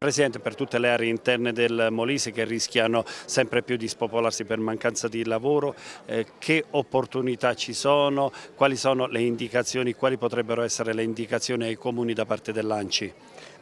Presidente, per tutte le aree interne del Molise che rischiano sempre più di spopolarsi per mancanza di lavoro, eh, che opportunità ci sono, quali sono le indicazioni, quali potrebbero essere le indicazioni ai comuni da parte dell'ANCI?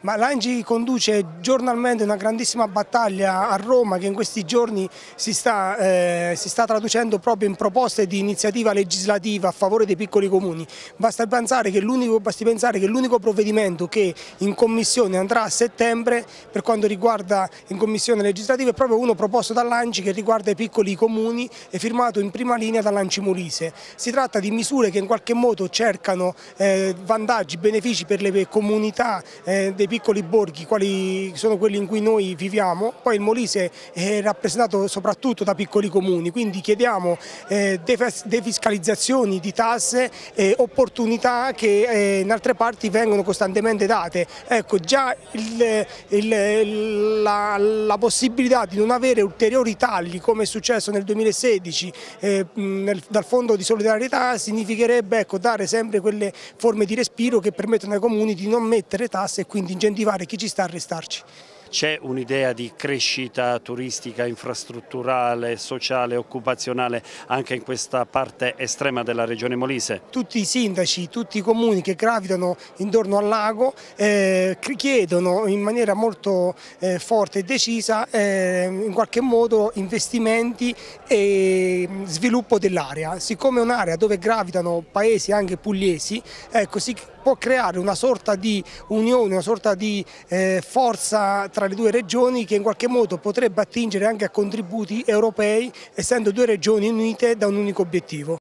ma l'Angi conduce giornalmente una grandissima battaglia a Roma che in questi giorni si sta, eh, si sta, traducendo proprio in proposte di iniziativa legislativa a favore dei piccoli comuni. Basti pensare che l'unico provvedimento che in commissione andrà a settembre per quanto riguarda in commissione legislativa è proprio uno proposto dall'Angi che riguarda i piccoli comuni e firmato in prima linea dall'Anci Molise. Si tratta di misure che in qualche modo cercano eh, vantaggi, benefici per le comunità eh, dei dei piccoli borghi, quali sono quelli in cui noi viviamo, poi il Molise è rappresentato soprattutto da piccoli comuni, quindi chiediamo eh, defiscalizzazioni di tasse e opportunità che eh, in altre parti vengono costantemente date. Ecco, già il, il, la, la, possibilità di non avere ulteriori tagli come è successo nel 2016 eh, nel, dal Fondo di Solidarietà significherebbe ecco, dare sempre quelle forme di respiro che permettono ai comuni di non mettere tasse e quindi incentivare chi ci sta a restarci. C'è un'idea di crescita turistica, infrastrutturale, sociale, occupazionale anche in questa parte estrema della regione Molise? Tutti i sindaci, tutti i comuni che gravitano intorno al lago eh, chiedono in maniera molto eh, forte e decisa eh, in qualche modo investimenti e mm, sviluppo dell'area. Siccome è un'area dove gravitano paesi anche pugliesi, ecco, si può creare una sorta di unione, una sorta di eh, forza tra le due regioni che in qualche modo potrebbe attingere anche a contributi europei essendo due regioni unite da un unico obiettivo.